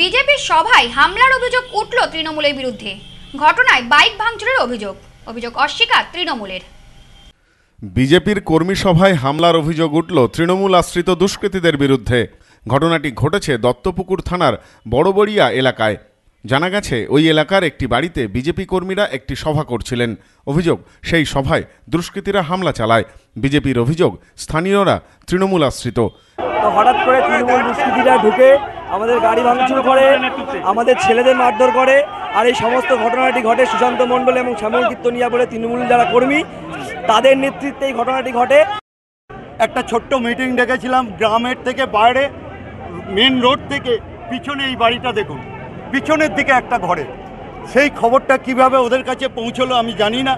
বিজেপির সভায় হামলার অভিযোগ উঠল তৃণমূলের বিরুদ্ধে ঘটনায় বাইক ভাঙচুরের অভিযোগ অভিযোগ অস্বীকার তৃণমূলের বিজেপির কর্মী সভায় হামলার অভিযোগ উঠল তৃণমূল আশ্রিত দুষ্কৃতীদের বিরুদ্ধে ঘটনাটি ঘটেছে দত্তপুকুর থানার বড়বড়িয়া এলাকায় জানা গেছে ওই এলাকার একটি বাড়িতে বিজেপি কর্মীরা একটি সভা করছিলেন অভিযোগ সেই সভায় দুষ্কৃতীরা হামলা চালায় বিজেপির অভিযোগ স্থানীয়রা তৃণমূল আশ্রিত হঠাৎ করে তৃণমূল দুষ্কৃতীরা ঢুকে আমাদের গাড়ি ভাঙচুর করে আমাদের ছেলেদের মারধর করে আর এই সমস্ত ঘটনাটি ঘটে সুশান্ত মণ্ডল এবং শ্যামল কীর্তনিয়া বলে তৃণমূল যারা কর্মী তাদের নেতৃত্বে এই ঘটনাটি ঘটে একটা ছোট্ট মিটিং ডেকেছিলাম গ্রামের থেকে বাইরে মেন রোড থেকে পিছনে এই বাড়িটা দেখুন পিছনের দিকে একটা ঘরে সেই খবরটা কিভাবে ওদের কাছে পৌঁছলো আমি জানি না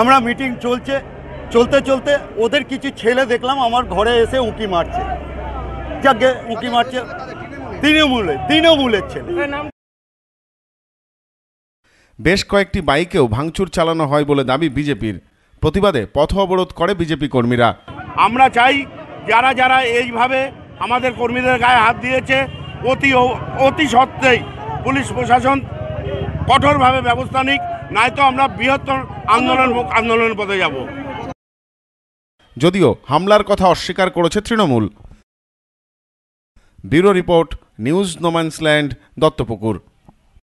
আমরা মিটিং চলছে চলতে চলতে ওদের কিছু ছেলে দেখলাম আমার ঘরে এসে উঁকি মারছে যাকে উঁকি মারছে তৃণমূলের ছেলে বেশ কয়েকটি বাইকেও ভাঙচুর চালানো হয় বলে দাবি বিজেপির প্রতিবাদে পথ অবরোধ করে বিজেপি কর্মীরা আমরা চাই যারা যারা এইভাবে আমাদের কর্মীদের গায়ে হাত দিয়েছে অতি অতি সত্ত্বেই পুলিশ প্রশাসন কঠোরভাবে ব্যবস্থা নিক নয়তো আমরা বৃহত্তর আন্দোলন আন্দোলন পথে যাব যদিও হামলার কথা অস্বীকার করেছে Trinamool bureau report news no man's land Duttapukur